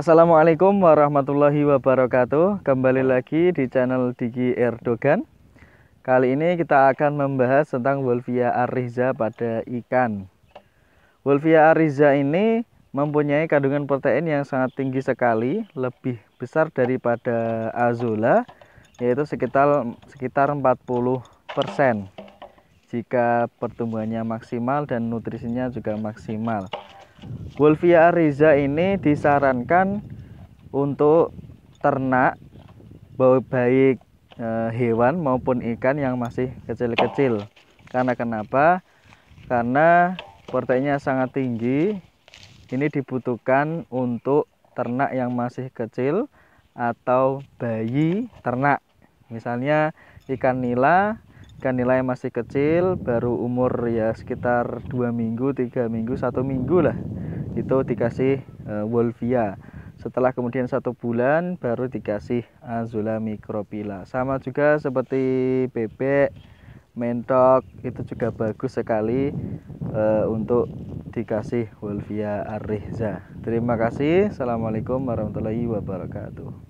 Assalamualaikum warahmatullahi wabarakatuh Kembali lagi di channel Digi Erdogan Kali ini kita akan membahas tentang Wolfia ariza pada ikan Wolfia ariza ini mempunyai kandungan protein yang sangat tinggi sekali Lebih besar daripada azula, Yaitu sekitar, sekitar 40% Jika pertumbuhannya maksimal dan nutrisinya juga maksimal Wolfia Ariza ini disarankan untuk ternak baik e, hewan maupun ikan yang masih kecil-kecil. Karena kenapa? Karena proteinnya sangat tinggi. Ini dibutuhkan untuk ternak yang masih kecil atau bayi ternak. Misalnya ikan nila, ikan nila yang masih kecil baru umur ya sekitar dua minggu, tiga minggu, satu minggu lah itu dikasih uh, eh, wolfia setelah kemudian satu bulan baru dikasih azula micropila sama juga seperti bebek mentok itu juga bagus sekali uh, untuk dikasih Wolvia arrihza terima kasih assalamualaikum warahmatullahi wabarakatuh